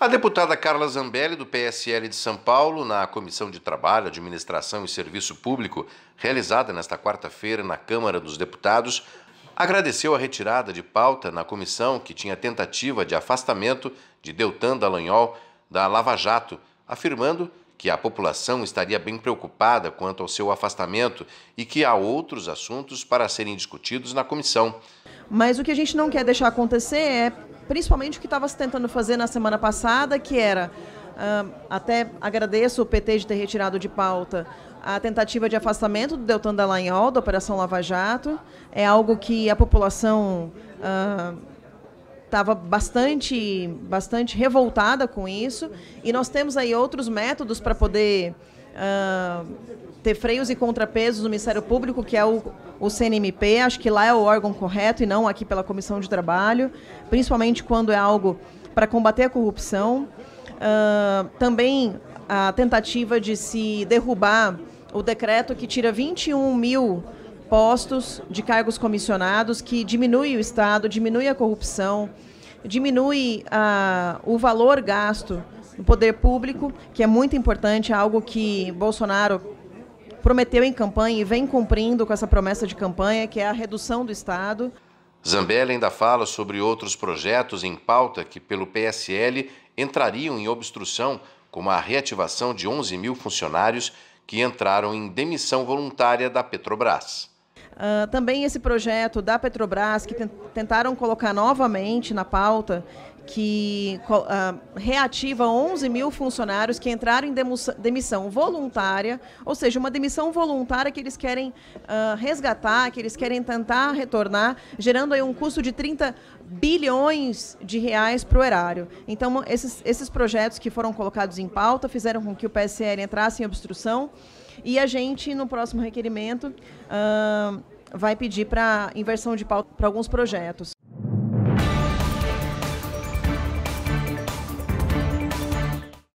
A deputada Carla Zambelli, do PSL de São Paulo, na Comissão de Trabalho, Administração e Serviço Público, realizada nesta quarta-feira na Câmara dos Deputados, agradeceu a retirada de pauta na comissão que tinha tentativa de afastamento de Deltan Dallagnol da Lava Jato, afirmando que a população estaria bem preocupada quanto ao seu afastamento e que há outros assuntos para serem discutidos na comissão. Mas o que a gente não quer deixar acontecer é principalmente o que estava se tentando fazer na semana passada, que era. Uh, até agradeço o PT de ter retirado de pauta a tentativa de afastamento do Deltan Dallagnol, da Operação Lava Jato. É algo que a população estava uh, bastante, bastante revoltada com isso. E nós temos aí outros métodos para poder uh, ter freios e contrapesos do Ministério Público, que é o, o CNMP. Acho que lá é o órgão correto e não aqui pela Comissão de Trabalho, principalmente quando é algo para combater a corrupção. Uh, também a tentativa de se derrubar o decreto que tira 21 mil postos de cargos comissionados, que diminui o Estado, diminui a corrupção, diminui uh, o valor gasto o poder público, que é muito importante, é algo que Bolsonaro prometeu em campanha e vem cumprindo com essa promessa de campanha, que é a redução do Estado. Zambelli ainda fala sobre outros projetos em pauta que, pelo PSL, entrariam em obstrução, como a reativação de 11 mil funcionários que entraram em demissão voluntária da Petrobras. Uh, também esse projeto da Petrobras, que tentaram colocar novamente na pauta, que uh, reativa 11 mil funcionários que entraram em demissão voluntária, ou seja, uma demissão voluntária que eles querem uh, resgatar, que eles querem tentar retornar, gerando aí um custo de 30 bilhões de reais para o erário. Então, esses, esses projetos que foram colocados em pauta fizeram com que o PSL entrasse em obstrução e a gente, no próximo requerimento, uh, vai pedir para inversão de pauta para alguns projetos.